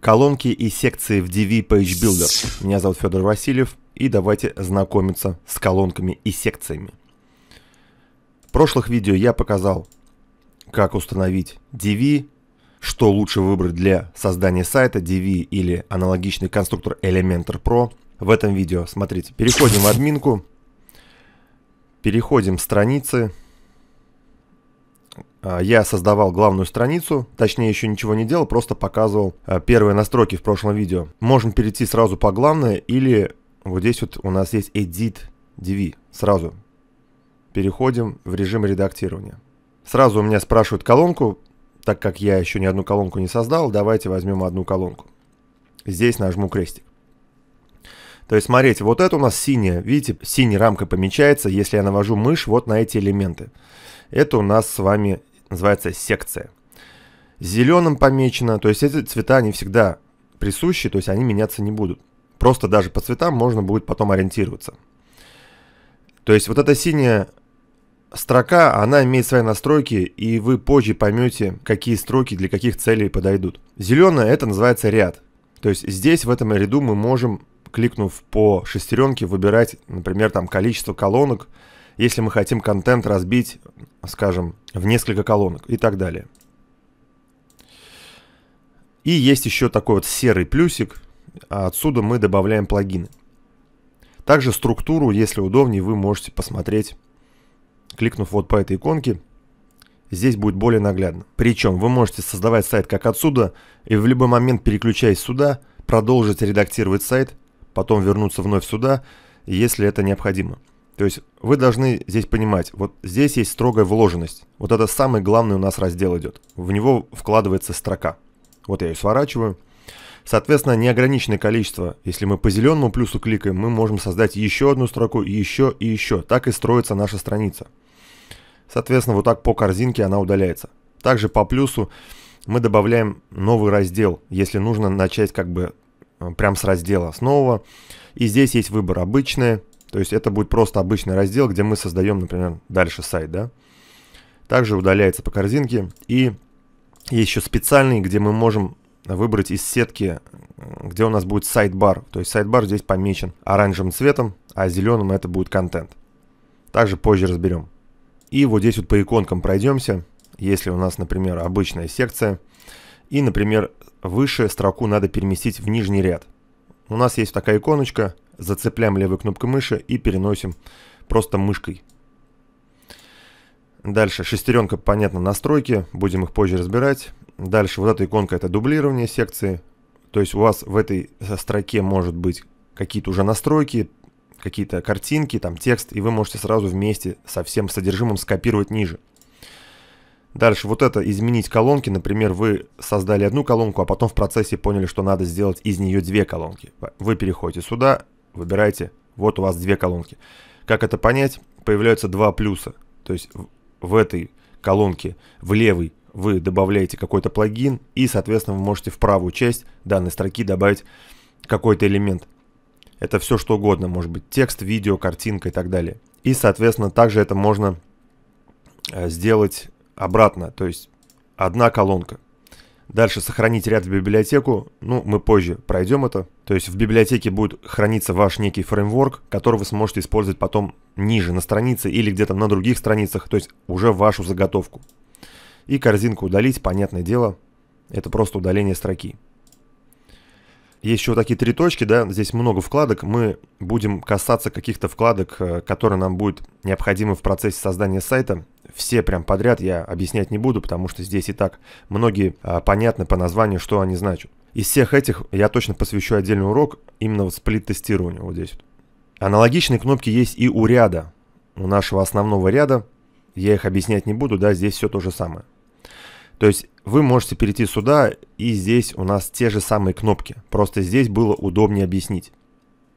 Колонки и секции в DV Page Builder. Меня зовут Федор Васильев, и давайте знакомиться с колонками и секциями. В прошлых видео я показал, как установить DV, что лучше выбрать для создания сайта DV или аналогичный конструктор Elementor Pro. В этом видео, смотрите, переходим в админку, переходим в страницы, а, я создавал главную страницу, точнее еще ничего не делал, просто показывал а, первые настройки в прошлом видео. Можно перейти сразу по главной или вот здесь вот у нас есть Edit DV, сразу. Переходим в режим редактирования. Сразу у меня спрашивают колонку, так как я еще ни одну колонку не создал, давайте возьмем одну колонку. Здесь нажму крестик. То есть, смотрите, вот это у нас синяя, видите, синяя рамка помечается, если я навожу мышь вот на эти элементы. Это у нас с вами называется секция. Зеленым помечено, то есть эти цвета, они всегда присущи, то есть они меняться не будут. Просто даже по цветам можно будет потом ориентироваться. То есть вот эта синяя строка, она имеет свои настройки, и вы позже поймете, какие строки для каких целей подойдут. Зеленая это называется ряд. То есть здесь в этом ряду мы можем, кликнув по шестеренке, выбирать, например, там количество колонок, если мы хотим контент разбить, скажем, в несколько колонок и так далее. И есть еще такой вот серый плюсик, отсюда мы добавляем плагины. Также структуру, если удобнее, вы можете посмотреть, кликнув вот по этой иконке. Здесь будет более наглядно. Причем вы можете создавать сайт как отсюда, и в любой момент, переключаясь сюда, продолжить редактировать сайт, потом вернуться вновь сюда, если это необходимо. То есть вы должны здесь понимать, вот здесь есть строгая вложенность. Вот это самый главный у нас раздел идет. В него вкладывается строка. Вот я ее сворачиваю. Соответственно, неограниченное количество. Если мы по зеленому плюсу кликаем, мы можем создать еще одну строку, еще и еще. Так и строится наша страница. Соответственно, вот так по корзинке она удаляется. Также по плюсу мы добавляем новый раздел, если нужно начать как бы э, прям с раздела снова. И здесь есть выбор обычное, то есть это будет просто обычный раздел, где мы создаем, например, дальше сайт, да. Также удаляется по корзинке. И есть еще специальный, где мы можем выбрать из сетки, где у нас будет сайт-бар. То есть сайт-бар здесь помечен оранжевым цветом, а зеленым это будет контент. Также позже разберем. И вот здесь вот по иконкам пройдемся. Если у нас, например, обычная секция. И, например, выше строку надо переместить в нижний ряд. У нас есть такая иконочка – зацепляем левой кнопкой мыши и переносим просто мышкой. Дальше шестеренка, понятно, настройки, будем их позже разбирать. Дальше вот эта иконка это дублирование секции, то есть у вас в этой строке может быть какие-то уже настройки, какие-то картинки, там текст, и вы можете сразу вместе со всем содержимым скопировать ниже. Дальше вот это изменить колонки, например, вы создали одну колонку, а потом в процессе поняли, что надо сделать из нее две колонки. Вы переходите сюда, Выбираете, Вот у вас две колонки. Как это понять? Появляются два плюса. То есть в этой колонке, в левый вы добавляете какой-то плагин и, соответственно, вы можете в правую часть данной строки добавить какой-то элемент. Это все что угодно, может быть текст, видео, картинка и так далее. И, соответственно, также это можно э, сделать обратно, то есть одна колонка. Дальше сохранить ряд в библиотеку, ну, мы позже пройдем это. То есть в библиотеке будет храниться ваш некий фреймворк, который вы сможете использовать потом ниже на странице или где-то на других страницах, то есть уже вашу заготовку. И корзинку удалить, понятное дело, это просто удаление строки. Есть еще вот такие три точки, да, здесь много вкладок. Мы будем касаться каких-то вкладок, э, которые нам будут необходимы в процессе создания сайта. Все прям подряд я объяснять не буду, потому что здесь и так многие а, понятны по названию, что они значат. Из всех этих я точно посвящу отдельный урок именно вот сплит-тестированию вот здесь. Аналогичные кнопки есть и у ряда, у нашего основного ряда. Я их объяснять не буду, да, здесь все то же самое. То есть вы можете перейти сюда, и здесь у нас те же самые кнопки, просто здесь было удобнее объяснить.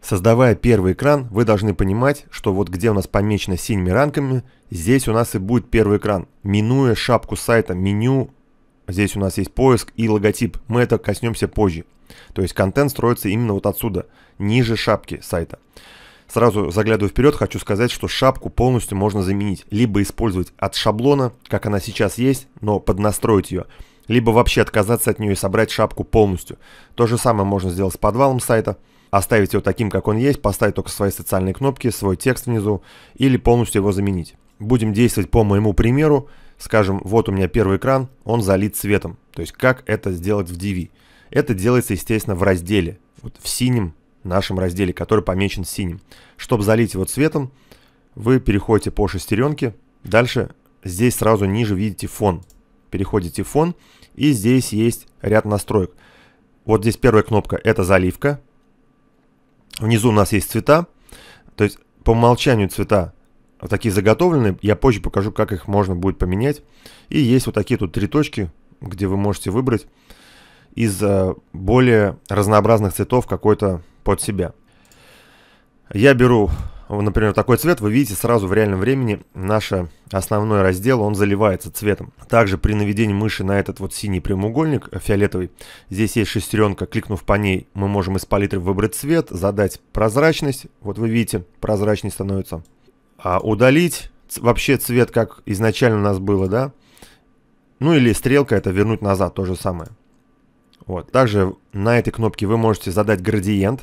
Создавая первый экран, вы должны понимать, что вот где у нас помечено синими ранками, здесь у нас и будет первый экран. Минуя шапку сайта меню, здесь у нас есть поиск и логотип, мы это коснемся позже. То есть контент строится именно вот отсюда, ниже шапки сайта. Сразу заглядывая вперед, хочу сказать, что шапку полностью можно заменить. Либо использовать от шаблона, как она сейчас есть, но поднастроить ее. Либо вообще отказаться от нее и собрать шапку полностью. То же самое можно сделать с подвалом сайта. Оставить его таким, как он есть, поставить только свои социальные кнопки, свой текст внизу. Или полностью его заменить. Будем действовать по моему примеру. Скажем, вот у меня первый экран, он залит цветом. То есть как это сделать в DV. Это делается, естественно, в разделе. Вот в синем нашем разделе, который помечен синим. Чтобы залить его цветом, вы переходите по шестеренке. Дальше здесь сразу ниже видите фон. Переходите в фон, и здесь есть ряд настроек. Вот здесь первая кнопка – это заливка. Внизу у нас есть цвета. То есть по умолчанию цвета вот такие заготовленные. Я позже покажу, как их можно будет поменять. И есть вот такие тут три точки, где вы можете выбрать из э, более разнообразных цветов какой-то под себя. Я беру, например, такой цвет, вы видите сразу в реальном времени наш основной раздел, он заливается цветом. Также при наведении мыши на этот вот синий прямоугольник, э, фиолетовый, здесь есть шестеренка, кликнув по ней, мы можем из палитры выбрать цвет, задать прозрачность, вот вы видите, прозрачней становится. А удалить вообще цвет, как изначально у нас было, да? Ну или стрелка, это вернуть назад, то же самое. Вот. Также на этой кнопке вы можете задать градиент.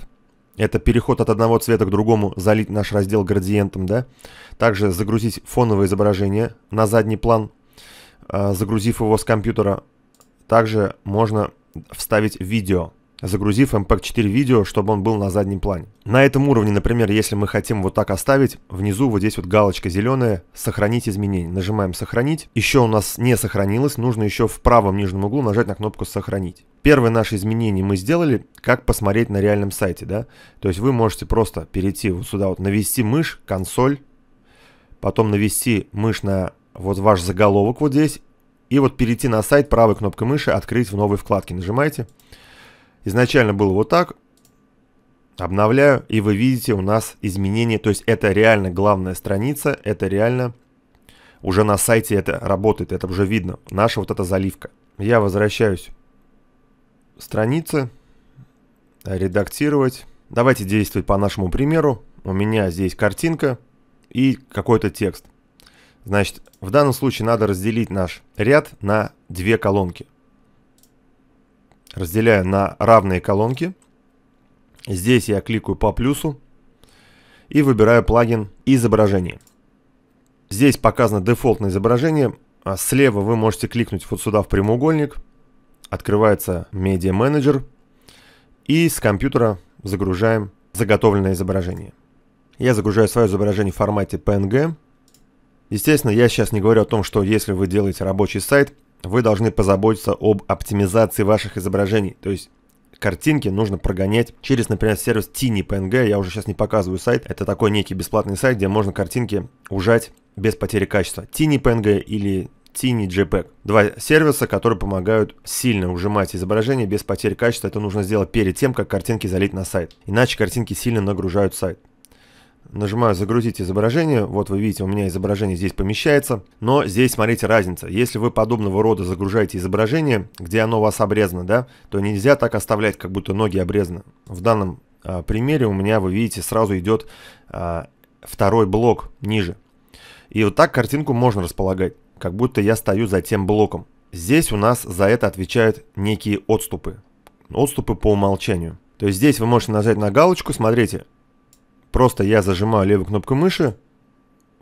Это переход от одного цвета к другому, залить наш раздел градиентом, да. Также загрузить фоновое изображение на задний план, а, загрузив его с компьютера. Также можно вставить видео загрузив MPEG-4 эм видео, чтобы он был на заднем плане. На этом уровне, например, если мы хотим вот так оставить, внизу вот здесь вот галочка зеленая «Сохранить изменения». Нажимаем «Сохранить». Еще у нас не сохранилось, нужно еще в правом нижнем углу нажать на кнопку «Сохранить». Первое наше изменение мы сделали, как посмотреть на реальном сайте, да? То есть вы можете просто перейти вот сюда, вот навести мышь, консоль, потом навести мышь на вот ваш заголовок вот здесь, и вот перейти на сайт правой кнопкой мыши, открыть в новой вкладке. Нажимаете. Нажимаете. Изначально было вот так. Обновляю, и вы видите у нас изменения. То есть это реально главная страница, это реально уже на сайте это работает, это уже видно. Наша вот эта заливка. Я возвращаюсь страницы, редактировать. Давайте действовать по нашему примеру. У меня здесь картинка и какой-то текст. Значит, в данном случае надо разделить наш ряд на две колонки разделяю на равные колонки. Здесь я кликаю по плюсу и выбираю плагин «Изображение». Здесь показано дефолтное изображение. А слева вы можете кликнуть вот сюда в прямоугольник. Открывается Media Manager. И с компьютера загружаем заготовленное изображение. Я загружаю свое изображение в формате PNG. Естественно, я сейчас не говорю о том, что если вы делаете рабочий сайт, вы должны позаботиться об оптимизации ваших изображений. То есть картинки нужно прогонять через, например, сервис Tiny.png. Я уже сейчас не показываю сайт. Это такой некий бесплатный сайт, где можно картинки ужать без потери качества. Tiny.png или Tiny JPEG. Два сервиса, которые помогают сильно ужимать изображение без потери качества. Это нужно сделать перед тем, как картинки залить на сайт. Иначе картинки сильно нагружают сайт нажимаю «Загрузить изображение». Вот вы видите, у меня изображение здесь помещается. Но здесь, смотрите, разница. Если вы подобного рода загружаете изображение, где оно у вас обрезано, да, то нельзя так оставлять, как будто ноги обрезаны. В данном э, примере у меня, вы видите, сразу идет э, второй блок ниже. И вот так картинку можно располагать, как будто я стою за тем блоком. Здесь у нас за это отвечают некие отступы. Отступы по умолчанию. То есть здесь вы можете нажать на галочку, смотрите, Просто я зажимаю левую кнопку мыши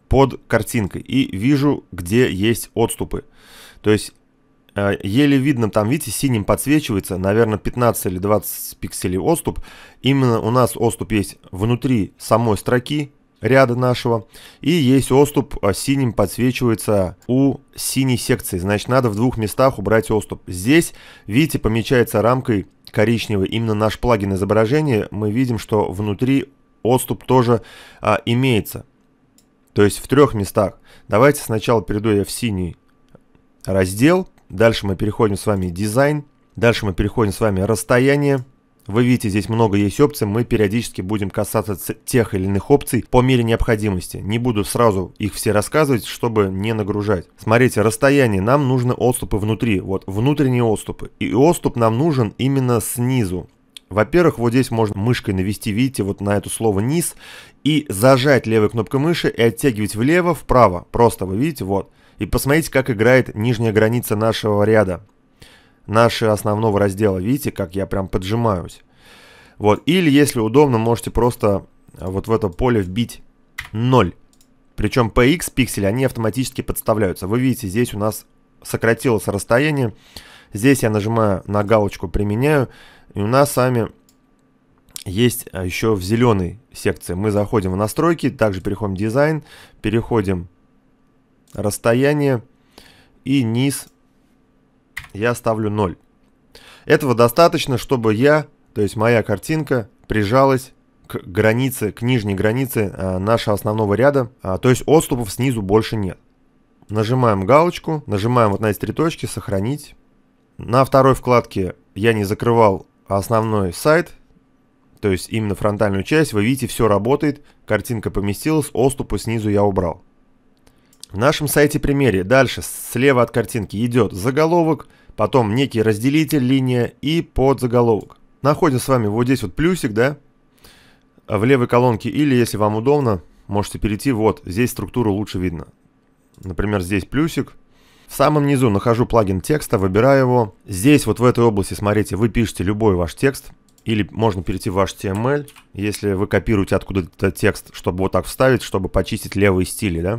под картинкой и вижу, где есть отступы. То есть э, еле видно, там, видите, синим подсвечивается, наверное, 15 или 20 пикселей отступ. Именно у нас отступ есть внутри самой строки ряда нашего. И есть отступ, э, синим подсвечивается у синей секции. Значит, надо в двух местах убрать отступ. Здесь, видите, помечается рамкой коричневой именно наш плагин изображения. Мы видим, что внутри отступ тоже а, имеется. То есть в трех местах. Давайте сначала перейду я в синий раздел. Дальше мы переходим с вами дизайн. Дальше мы переходим с вами расстояние. Вы видите, здесь много есть опций, мы периодически будем касаться тех или иных опций по мере необходимости. Не буду сразу их все рассказывать, чтобы не нагружать. Смотрите, расстояние, нам нужны отступы внутри, вот внутренние отступы. И отступ нам нужен именно снизу. Во-первых, вот здесь можно мышкой навести, видите, вот на это слово «низ», и зажать левой кнопкой мыши и оттягивать влево, вправо. Просто вы видите, вот. И посмотрите, как играет нижняя граница нашего ряда, нашего основного раздела. Видите, как я прям поджимаюсь. Вот. Или, если удобно, можете просто а, вот в это поле вбить 0. Причем PX пиксели, они автоматически подставляются. Вы видите, здесь у нас сократилось расстояние. Здесь я нажимаю на галочку «Применяю», и у нас с вами есть а, еще в зеленой секции. Мы заходим в настройки, также переходим в дизайн, переходим расстояние и низ я ставлю 0. Этого достаточно, чтобы я, то есть моя картинка, прижалась к границе, к нижней границе а, нашего основного ряда, а, то есть отступов снизу больше нет. Нажимаем галочку, нажимаем вот на эти три точки «Сохранить». На второй вкладке я не закрывал основной сайт, то есть именно фронтальную часть, вы видите, все работает, картинка поместилась, оступы снизу я убрал. В нашем сайте примере дальше слева от картинки идет заголовок, потом некий разделитель, линия и подзаголовок. Находим с вами вот здесь вот плюсик, да, в левой колонке, или если вам удобно, можете перейти, вот, здесь структуру лучше видно. Например, здесь плюсик, в самом низу нахожу плагин текста, выбираю его. Здесь вот в этой области, смотрите, вы пишете любой ваш текст. Или можно перейти в ваш HTML, если вы копируете откуда-то текст, чтобы вот так вставить, чтобы почистить левые стили, да.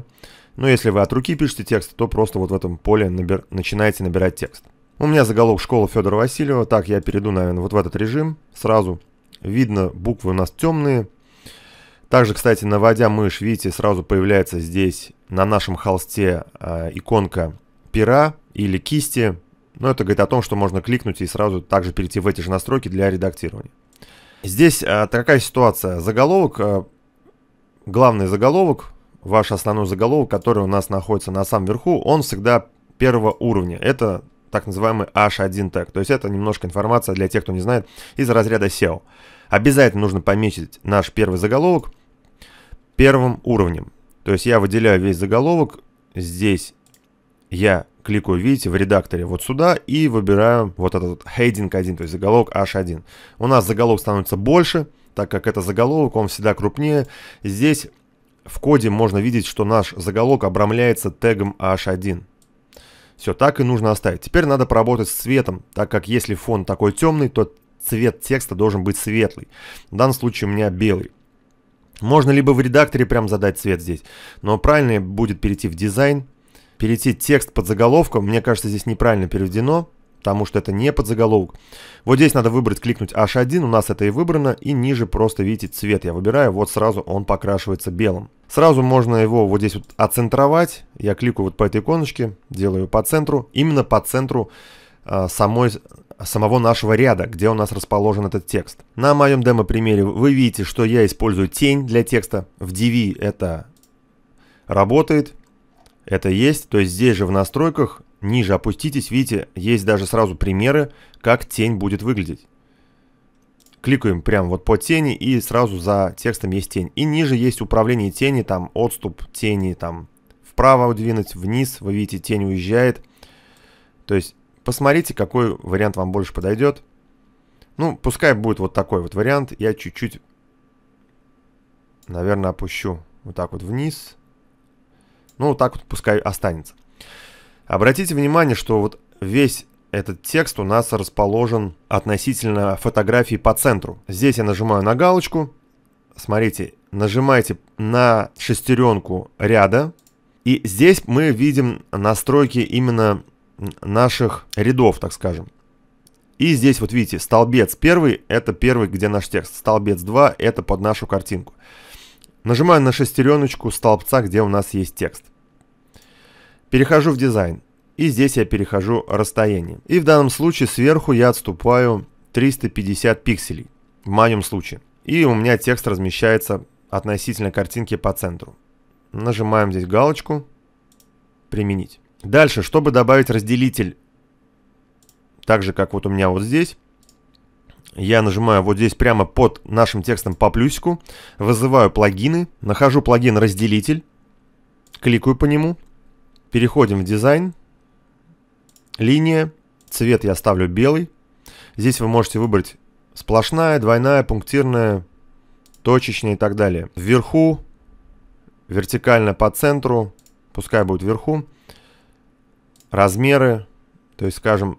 Но ну, если вы от руки пишете текст, то просто вот в этом поле набер... начинаете набирать текст. У меня заголовок «Школа Федора Васильева». Так, я перейду, наверное, вот в этот режим сразу. Видно, буквы у нас темные. Также, кстати, наводя мышь, видите, сразу появляется здесь на нашем холсте э, иконка пера или кисти. Но это говорит о том, что можно кликнуть и сразу также перейти в эти же настройки для редактирования. Здесь а, такая ситуация. Заголовок, а, главный заголовок, ваш основной заголовок, который у нас находится на самом верху, он всегда первого уровня. Это так называемый H1 тег. То есть это немножко информация для тех, кто не знает, из разряда SEO. Обязательно нужно пометить наш первый заголовок первым уровнем. То есть я выделяю весь заголовок, здесь я кликаю, видите, в редакторе вот сюда и выбираю вот этот вот heading 1, то есть заголовок H1. У нас заголовок становится больше, так как это заголовок, он всегда крупнее. Здесь в коде можно видеть, что наш заголовок обрамляется тегом H1. Все, так и нужно оставить. Теперь надо поработать с цветом, так как если фон такой темный, то цвет текста должен быть светлый. В данном случае у меня белый. Можно либо в редакторе прям задать цвет здесь, но правильнее будет перейти в дизайн, перейти текст под заголовком. Мне кажется, здесь неправильно переведено, потому что это не под заголовок. Вот здесь надо выбрать, кликнуть H1, у нас это и выбрано, и ниже просто, видите, цвет я выбираю, вот сразу он покрашивается белым. Сразу можно его вот здесь вот оцентровать, я кликаю вот по этой иконочке, делаю по центру, именно по центру э, самой, самого нашего ряда, где у нас расположен этот текст. На моем демо-примере вы видите, что я использую тень для текста, в DV это работает, это есть, то есть здесь же в настройках, ниже опуститесь, видите, есть даже сразу примеры, как тень будет выглядеть. Кликаем прямо вот по тени и сразу за текстом есть тень. И ниже есть управление тени, там отступ тени, там вправо удвинуть вниз, вы видите, тень уезжает. То есть посмотрите, какой вариант вам больше подойдет. Ну, пускай будет вот такой вот вариант. Я чуть-чуть, наверное, опущу вот так вот вниз. Вниз. Ну, вот так вот пускай останется. Обратите внимание, что вот весь этот текст у нас расположен относительно фотографии по центру. Здесь я нажимаю на галочку. Смотрите, нажимаете на шестеренку ряда. И здесь мы видим настройки именно наших рядов, так скажем. И здесь вот видите, столбец первый, это первый, где наш текст. Столбец 2, это под нашу картинку. Нажимаю на шестереночку столбца, где у нас есть текст. Перехожу в дизайн. И здесь я перехожу расстояние. И в данном случае сверху я отступаю 350 пикселей. В моем случае. И у меня текст размещается относительно картинки по центру. Нажимаем здесь галочку. Применить. Дальше, чтобы добавить разделитель, так же как вот у меня вот здесь, я нажимаю вот здесь прямо под нашим текстом по плюсику, вызываю плагины, нахожу плагин разделитель, кликаю по нему, переходим в дизайн, линия, цвет я ставлю белый. Здесь вы можете выбрать сплошная, двойная, пунктирная, точечная и так далее. Вверху, вертикально по центру, пускай будет вверху, размеры, то есть, скажем,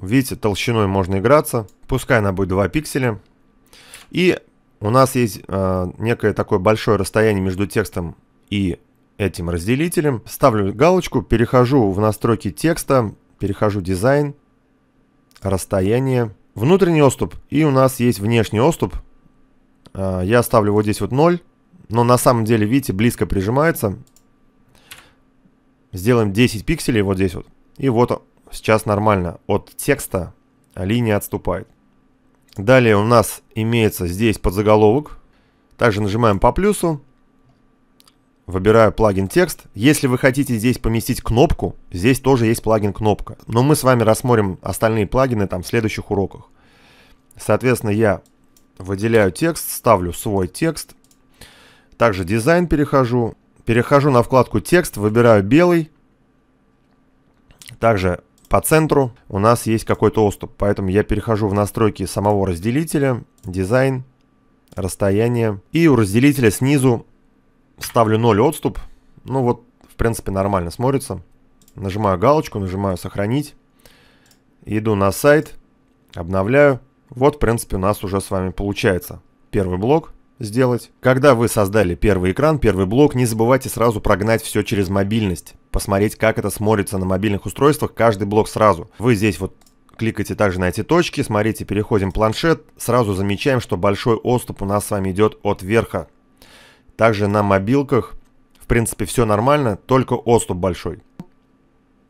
Видите, толщиной можно играться. Пускай она будет 2 пикселя. И у нас есть э, некое такое большое расстояние между текстом и этим разделителем. Ставлю галочку, перехожу в настройки текста, перехожу дизайн, расстояние, внутренний отступ. И у нас есть внешний отступ. Э, я ставлю вот здесь вот 0. Но на самом деле, видите, близко прижимается. Сделаем 10 пикселей вот здесь вот. И вот сейчас нормально. От текста линия отступает. Далее у нас имеется здесь подзаголовок. Также нажимаем по плюсу. Выбираю плагин текст. Если вы хотите здесь поместить кнопку, здесь тоже есть плагин кнопка. Но мы с вами рассмотрим остальные плагины там в следующих уроках. Соответственно, я выделяю текст, ставлю свой текст. Также дизайн перехожу. Перехожу на вкладку текст, выбираю белый. Также по центру у нас есть какой-то отступ, поэтому я перехожу в настройки самого разделителя, дизайн, расстояние. И у разделителя снизу ставлю 0 отступ. Ну вот, в принципе, нормально смотрится. Нажимаю галочку, нажимаю «Сохранить». Иду на сайт, обновляю. Вот, в принципе, у нас уже с вами получается первый блок сделать. Когда вы создали первый экран, первый блок, не забывайте сразу прогнать все через мобильность посмотреть, как это смотрится на мобильных устройствах, каждый блок сразу. Вы здесь вот кликайте также на эти точки, смотрите, переходим планшет, сразу замечаем, что большой отступ у нас с вами идет от верха. Также на мобилках, в принципе, все нормально, только отступ большой.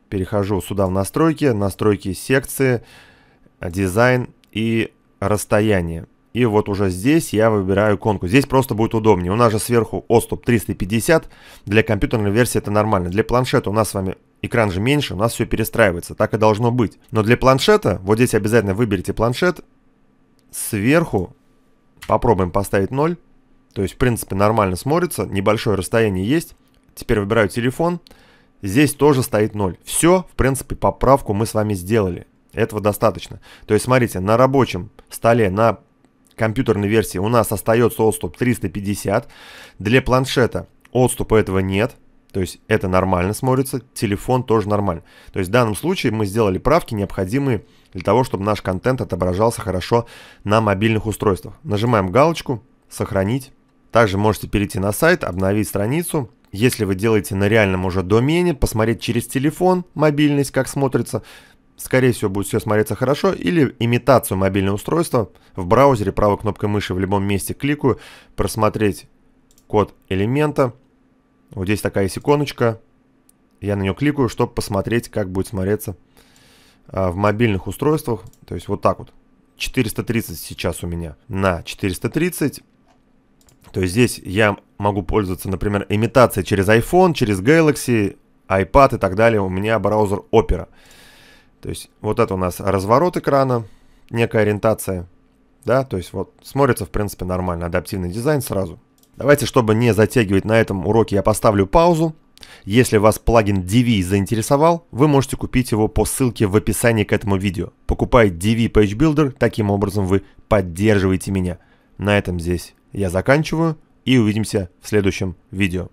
Перехожу сюда в настройки, настройки секции, дизайн и расстояние. И вот уже здесь я выбираю иконку. Здесь просто будет удобнее. У нас же сверху отступ 350. Для компьютерной версии это нормально. Для планшета у нас с вами экран же меньше, у нас все перестраивается. Так и должно быть. Но для планшета, вот здесь обязательно выберите планшет. Сверху попробуем поставить 0. То есть, в принципе, нормально смотрится. Небольшое расстояние есть. Теперь выбираю телефон. Здесь тоже стоит 0. Все, в принципе, поправку мы с вами сделали. Этого достаточно. То есть, смотрите, на рабочем столе, на компьютерной версии у нас остается отступ 350. Для планшета отступа этого нет. То есть это нормально смотрится, телефон тоже нормально. То есть в данном случае мы сделали правки, необходимые для того, чтобы наш контент отображался хорошо на мобильных устройствах. Нажимаем галочку «Сохранить». Также можете перейти на сайт, обновить страницу, если вы делаете на реальном уже домене, посмотреть через телефон мобильность, как смотрится скорее всего, будет все смотреться хорошо, или имитацию мобильного устройства. В браузере правой кнопкой мыши в любом месте кликаю, просмотреть код элемента. Вот здесь такая есть иконочка. Я на нее кликаю, чтобы посмотреть, как будет смотреться а, в мобильных устройствах. То есть вот так вот. 430 сейчас у меня на 430. То есть здесь я могу пользоваться, например, имитацией через iPhone, через Galaxy, iPad и так далее. У меня браузер Opera. То есть вот это у нас разворот экрана, некая ориентация, да, то есть вот смотрится в принципе нормально, адаптивный дизайн сразу. Давайте, чтобы не затягивать на этом уроке, я поставлю паузу. Если вас плагин DV заинтересовал, вы можете купить его по ссылке в описании к этому видео. Покупая DV Page Builder, таким образом вы поддерживаете меня. На этом здесь я заканчиваю и увидимся в следующем видео.